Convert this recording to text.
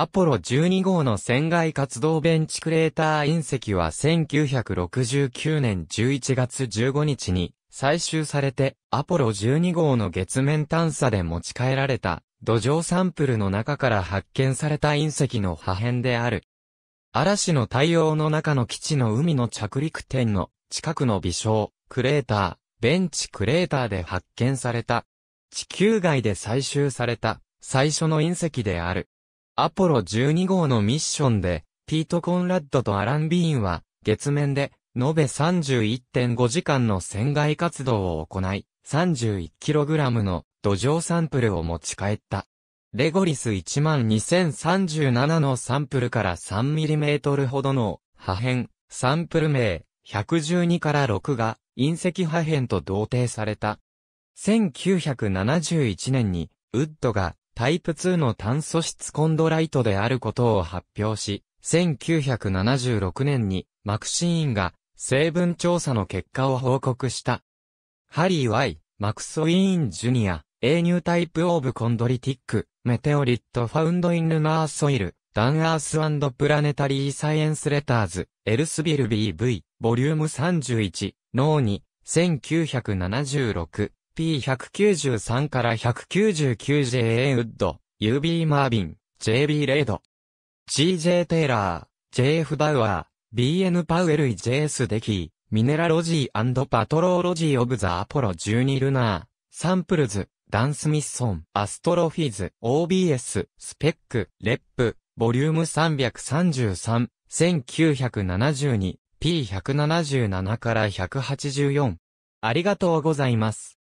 アポロ12号の船外活動ベンチクレーター隕石は1969年11月15日に採集されて、アポロ12号の月面探査で持ち帰られた土壌サンプルの中から発見された隕石の破片である。嵐の対応の中の基地の海の着陸点の近くの微小、クレーター、ベンチクレーターで発見された。地球外で採集された最初の隕石である。アポロ12号のミッションで、ピート・コンラッドとアラン・ビーンは、月面で、延べ31.5時間の船外活動を行い、31kg の土壌サンプルを持ち帰った。レゴリス12037のサンプルから 3mm ほどの破片、サンプル名、112から6が隕石破片と同定された。1971年に、ウッドがタイプ2の炭素質コンドライトであることを発表し、1976年にマクシーンが成分調査の結果を報告した。ハリー・ワイ、マクソウィーン・ジュニア、A ニュータイプ・オーブ・コンドリティック、メテオリット・ファウンド・イン・ルナー・ソイル、ダン・アース・プラネタリー・サイエンス・レターズ、エルスビル BV、ボリューム31、脳に、1976。p 1 9 3から 199JA ウッド、UB マービン、JB レイド、GJ テイラー、JF バウアー、BN パウエル JS デキー、ミネラロジーパトローロジーオブザアポロ12ルナー、サンプルズ、ダンスミッソン、アストロフィーズ、OBS、スペック、レップ、ボリューム333、1972、P177 から184。ありがとうございます。